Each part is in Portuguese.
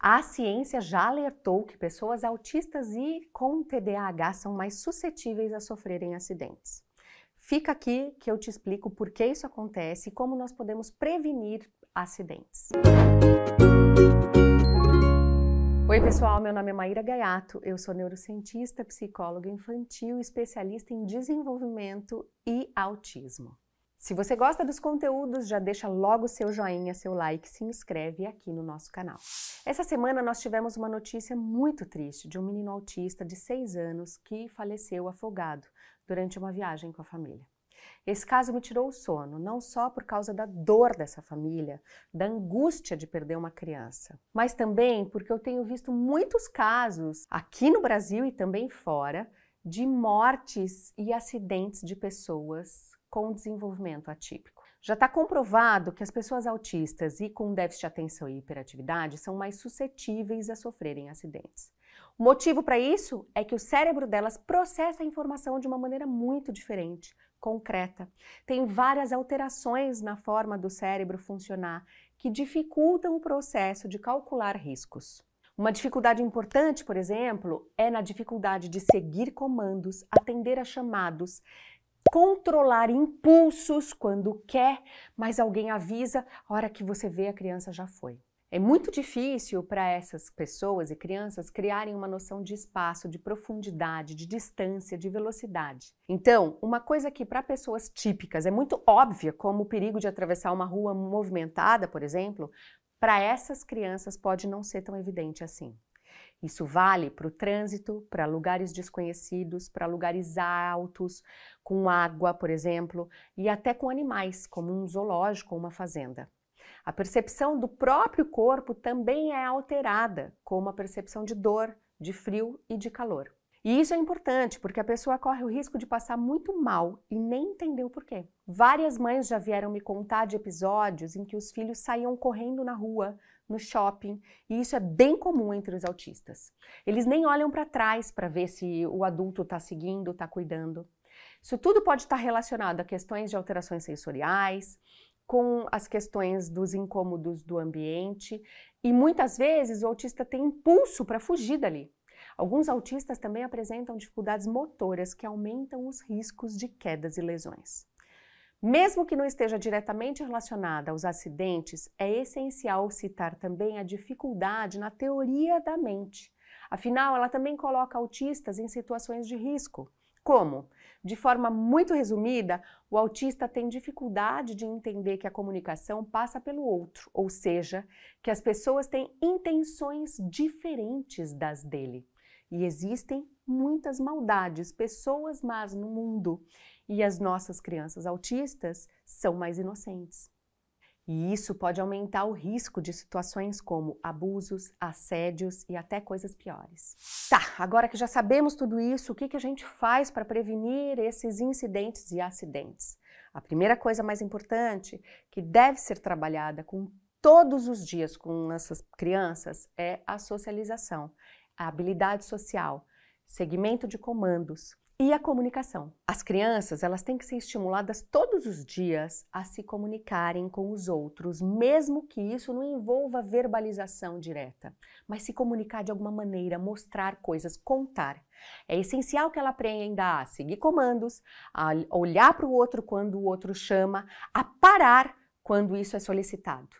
A ciência já alertou que pessoas autistas e com TDAH são mais suscetíveis a sofrerem acidentes. Fica aqui que eu te explico por que isso acontece e como nós podemos prevenir acidentes. Oi, pessoal, meu nome é Maíra Gaiato, eu sou neurocientista, psicóloga infantil, especialista em desenvolvimento e autismo. Se você gosta dos conteúdos, já deixa logo seu joinha, seu like, se inscreve aqui no nosso canal. Essa semana nós tivemos uma notícia muito triste de um menino autista de 6 anos que faleceu afogado durante uma viagem com a família. Esse caso me tirou o sono, não só por causa da dor dessa família, da angústia de perder uma criança, mas também porque eu tenho visto muitos casos aqui no Brasil e também fora de mortes e acidentes de pessoas com desenvolvimento atípico. Já está comprovado que as pessoas autistas e com déficit de atenção e hiperatividade são mais suscetíveis a sofrerem acidentes. O motivo para isso é que o cérebro delas processa a informação de uma maneira muito diferente, concreta. Tem várias alterações na forma do cérebro funcionar que dificultam o processo de calcular riscos. Uma dificuldade importante, por exemplo, é na dificuldade de seguir comandos, atender a chamados, controlar impulsos quando quer, mas alguém avisa, a hora que você vê a criança já foi. É muito difícil para essas pessoas e crianças criarem uma noção de espaço, de profundidade, de distância, de velocidade. Então, uma coisa que para pessoas típicas é muito óbvia, como o perigo de atravessar uma rua movimentada, por exemplo, para essas crianças pode não ser tão evidente assim. Isso vale para o trânsito, para lugares desconhecidos, para lugares altos, com água, por exemplo, e até com animais, como um zoológico ou uma fazenda. A percepção do próprio corpo também é alterada, como a percepção de dor, de frio e de calor. E isso é importante porque a pessoa corre o risco de passar muito mal e nem entender o porquê. Várias mães já vieram me contar de episódios em que os filhos saíam correndo na rua, no shopping, e isso é bem comum entre os autistas. Eles nem olham para trás para ver se o adulto está seguindo, está cuidando. Isso tudo pode estar tá relacionado a questões de alterações sensoriais, com as questões dos incômodos do ambiente, e muitas vezes o autista tem impulso para fugir dali. Alguns autistas também apresentam dificuldades motoras que aumentam os riscos de quedas e lesões. Mesmo que não esteja diretamente relacionada aos acidentes, é essencial citar também a dificuldade na teoria da mente. Afinal, ela também coloca autistas em situações de risco. Como? De forma muito resumida, o autista tem dificuldade de entender que a comunicação passa pelo outro, ou seja, que as pessoas têm intenções diferentes das dele. E existem muitas maldades, pessoas más no mundo. E as nossas crianças autistas são mais inocentes. E isso pode aumentar o risco de situações como abusos, assédios e até coisas piores. Tá, agora que já sabemos tudo isso, o que, que a gente faz para prevenir esses incidentes e acidentes? A primeira coisa mais importante que deve ser trabalhada com todos os dias com essas crianças é a socialização, a habilidade social, segmento de comandos e a comunicação. As crianças, elas têm que ser estimuladas todos os dias a se comunicarem com os outros, mesmo que isso não envolva verbalização direta, mas se comunicar de alguma maneira, mostrar coisas, contar. É essencial que ela aprenda a seguir comandos, a olhar para o outro quando o outro chama, a parar quando isso é solicitado.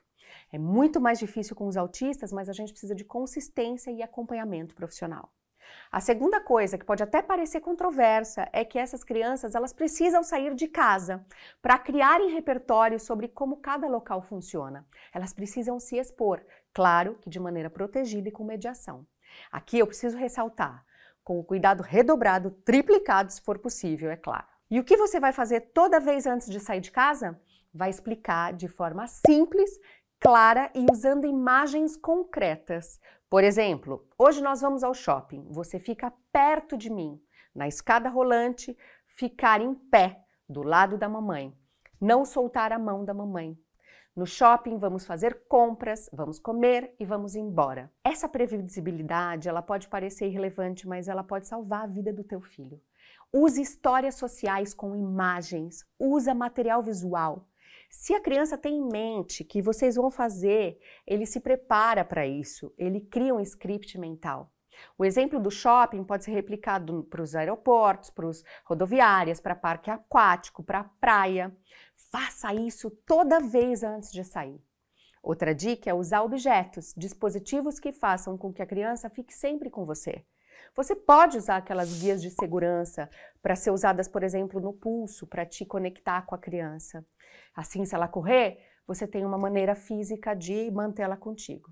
É muito mais difícil com os autistas, mas a gente precisa de consistência e acompanhamento profissional. A segunda coisa, que pode até parecer controversa, é que essas crianças elas precisam sair de casa para criarem repertório sobre como cada local funciona. Elas precisam se expor, claro que de maneira protegida e com mediação. Aqui eu preciso ressaltar, com o cuidado redobrado, triplicado se for possível, é claro. E o que você vai fazer toda vez antes de sair de casa? Vai explicar de forma simples clara e usando imagens concretas. Por exemplo, hoje nós vamos ao shopping, você fica perto de mim, na escada rolante, ficar em pé do lado da mamãe, não soltar a mão da mamãe. No shopping vamos fazer compras, vamos comer e vamos embora. Essa previsibilidade, ela pode parecer irrelevante, mas ela pode salvar a vida do teu filho. Use histórias sociais com imagens, usa material visual. Se a criança tem em mente que vocês vão fazer, ele se prepara para isso, ele cria um script mental. O exemplo do shopping pode ser replicado para os aeroportos, para os rodoviárias, para parque aquático, para praia. Faça isso toda vez antes de sair. Outra dica é usar objetos, dispositivos que façam com que a criança fique sempre com você. Você pode usar aquelas guias de segurança para ser usadas, por exemplo, no pulso, para te conectar com a criança. Assim, se ela correr, você tem uma maneira física de mantê-la contigo.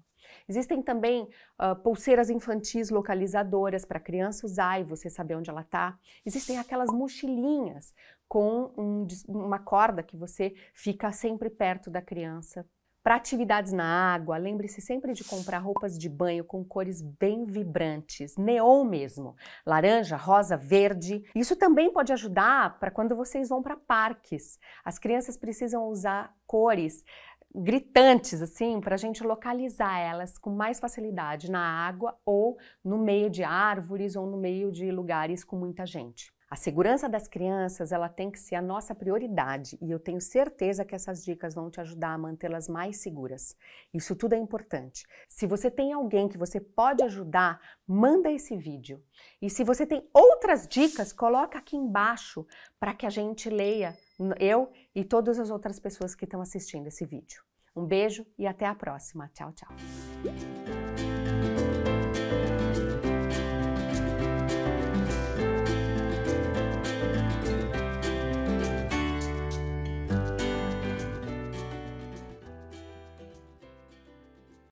Existem também uh, pulseiras infantis localizadoras para a criança usar e você saber onde ela está. Existem aquelas mochilinhas com um, uma corda que você fica sempre perto da criança. Para atividades na água, lembre-se sempre de comprar roupas de banho com cores bem vibrantes, neon mesmo, laranja, rosa, verde. Isso também pode ajudar para quando vocês vão para parques. As crianças precisam usar cores gritantes, assim, para a gente localizar elas com mais facilidade na água ou no meio de árvores ou no meio de lugares com muita gente. A segurança das crianças, ela tem que ser a nossa prioridade e eu tenho certeza que essas dicas vão te ajudar a mantê-las mais seguras. Isso tudo é importante. Se você tem alguém que você pode ajudar, manda esse vídeo. E se você tem outras dicas, coloca aqui embaixo para que a gente leia, eu e todas as outras pessoas que estão assistindo esse vídeo. Um beijo e até a próxima. Tchau, tchau.